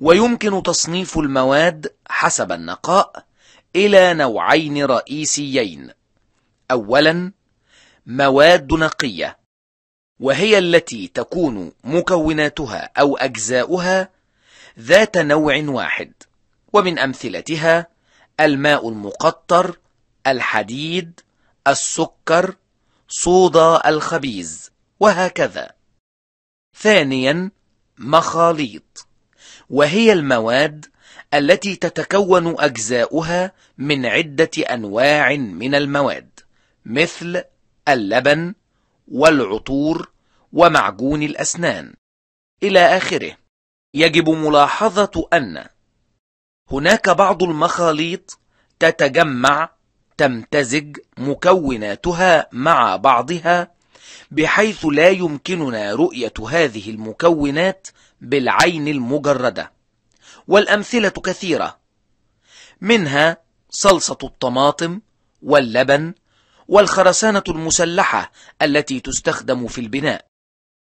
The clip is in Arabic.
ويمكن تصنيف المواد حسب النقاء إلى نوعين رئيسيين أولا مواد نقية وهي التي تكون مكوناتها أو أجزاؤها ذات نوع واحد ومن أمثلتها الماء المقطر الحديد السكر صودا الخبيز وهكذا ثانيا مخاليط وهي المواد التي تتكون أجزاؤها من عدة أنواع من المواد مثل اللبن والعطور ومعجون الأسنان إلى آخره يجب ملاحظة أن هناك بعض المخاليط تتجمع تمتزج مكوناتها مع بعضها بحيث لا يمكننا رؤية هذه المكونات بالعين المجردة والأمثلة كثيرة منها صلصة الطماطم واللبن والخرسانة المسلحة التي تستخدم في البناء